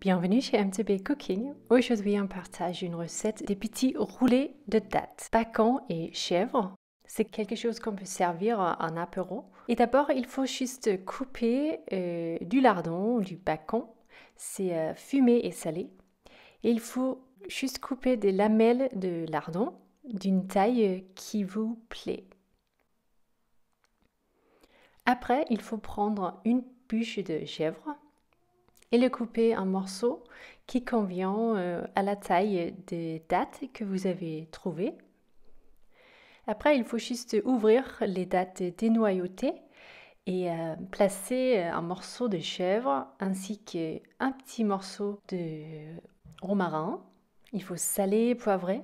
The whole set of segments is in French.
Bienvenue chez MTB Cooking. Aujourd'hui, on partage une recette des petits roulés de dattes, bacon et chèvre. C'est quelque chose qu'on peut servir en apéro. Et d'abord, il faut juste couper euh, du lardon, du bacon. C'est euh, fumé et salé. Et il faut juste couper des lamelles de lardon d'une taille euh, qui vous plaît. Après, il faut prendre une bûche de chèvre et le couper en morceaux qui convient euh, à la taille des dates que vous avez trouvées. Après, il faut juste ouvrir les dates dénoyautées et euh, placer euh, un morceau de chèvre ainsi qu'un petit morceau de romarin. Il faut saler poivrer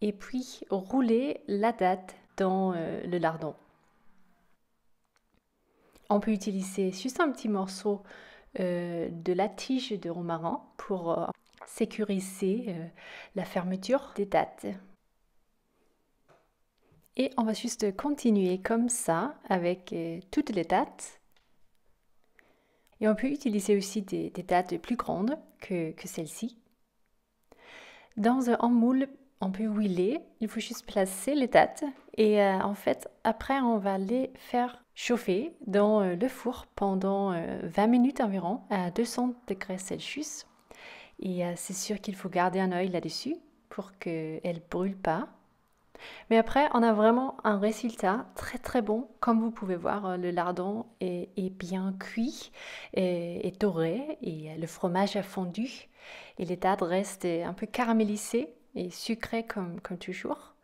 et puis rouler la date dans le lardon. On peut utiliser juste un petit morceau euh, de la tige de romarin pour euh, sécuriser euh, la fermeture des dates. Et on va juste continuer comme ça avec toutes les dates. Et on peut utiliser aussi des, dates plus grandes que, que celle-ci. Dans un moule on peut huiler. Il faut juste placer les dates. Et euh, en fait, après, on va les faire chauffer dans euh, le four pendant 20 euh, minutes environ à 200 degrés Celsius. Et c'est sûr qu'il faut garder un oeil là-dessus pour qu'elles ne brûlent pas. Mais après, on a vraiment un résultat très très bon. Comme vous pouvez voir, le lardon est, bien cuit et, doré et le fromage a fondu et les dates restent un peu caramélisées et sucré comme, comme toujours.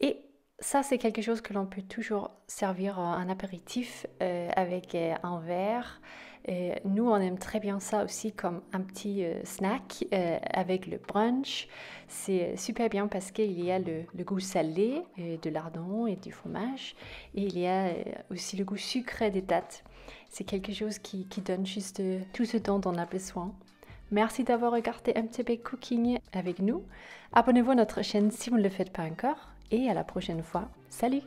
Et ça, c'est quelque chose que l'on peut toujours servir euh, en apéritif euh, avec euh, un verre. Et nous, on aime très bien ça aussi comme un petit snack avec le brunch. C'est super bien parce qu'il y a le, goût salé de lardon et du fromage. Et il y a aussi le goût sucré des dates. C'est quelque chose qui, qui donne juste tout ce dont on a besoin. Merci d'avoir regardé MTB Cooking avec nous. Abonnez-vous à notre chaîne si vous ne le faites pas encore. Et à la prochaine fois. Salut